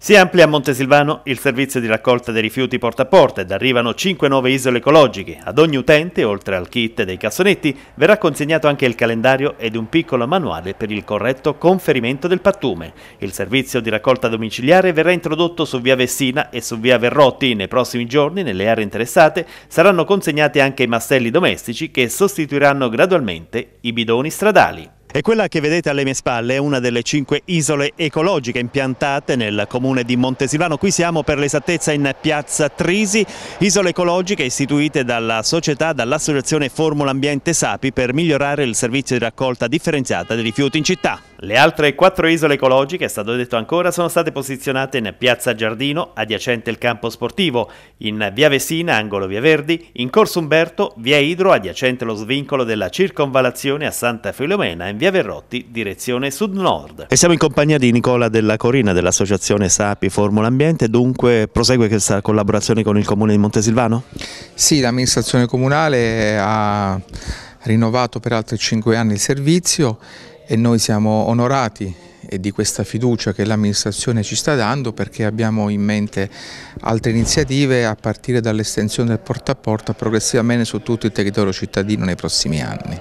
Si amplia a Montesilvano il servizio di raccolta dei rifiuti porta a porta ed arrivano 5 nuove isole ecologiche. Ad ogni utente, oltre al kit dei cassonetti, verrà consegnato anche il calendario ed un piccolo manuale per il corretto conferimento del pattume. Il servizio di raccolta domiciliare verrà introdotto su via Vessina e su via Verrotti. Nei prossimi giorni, nelle aree interessate, saranno consegnati anche i mastelli domestici che sostituiranno gradualmente i bidoni stradali. E quella che vedete alle mie spalle è una delle cinque isole ecologiche impiantate nel comune di Montesilvano. Qui siamo per l'esattezza in piazza Trisi, isole ecologiche istituite dalla società, dall'associazione Formula Ambiente Sapi per migliorare il servizio di raccolta differenziata dei rifiuti in città. Le altre quattro isole ecologiche, è stato detto ancora, sono state posizionate in Piazza Giardino, adiacente il campo sportivo, in Via Vesina, angolo Via Verdi, in Corso Umberto, Via Idro, adiacente lo svincolo della circonvalazione a Santa Filomena, in Via Verrotti, direzione sud-nord. E siamo in compagnia di Nicola Della Corina dell'associazione SAPI Formula Ambiente, dunque prosegue questa collaborazione con il comune di Montesilvano? Sì, l'amministrazione comunale ha rinnovato per altri cinque anni il servizio e noi siamo onorati eh, di questa fiducia che l'amministrazione ci sta dando perché abbiamo in mente altre iniziative a partire dall'estensione del porta a porta progressivamente su tutto il territorio cittadino nei prossimi anni.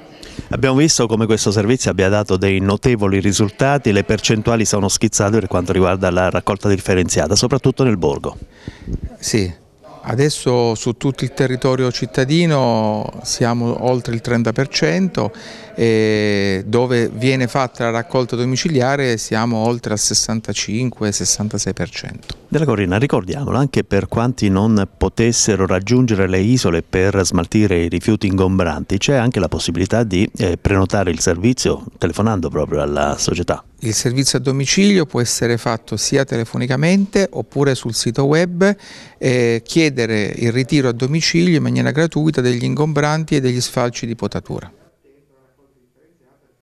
Abbiamo visto come questo servizio abbia dato dei notevoli risultati, le percentuali sono schizzate per quanto riguarda la raccolta differenziata, soprattutto nel borgo. Sì, Adesso su tutto il territorio cittadino siamo oltre il 30% e dove viene fatta la raccolta domiciliare siamo oltre al 65-66%. Della Corrina, ricordiamolo, anche per quanti non potessero raggiungere le isole per smaltire i rifiuti ingombranti, c'è anche la possibilità di eh, prenotare il servizio telefonando proprio alla società il servizio a domicilio può essere fatto sia telefonicamente oppure sul sito web e eh, chiedere il ritiro a domicilio in maniera gratuita degli ingombranti e degli sfalci di potatura.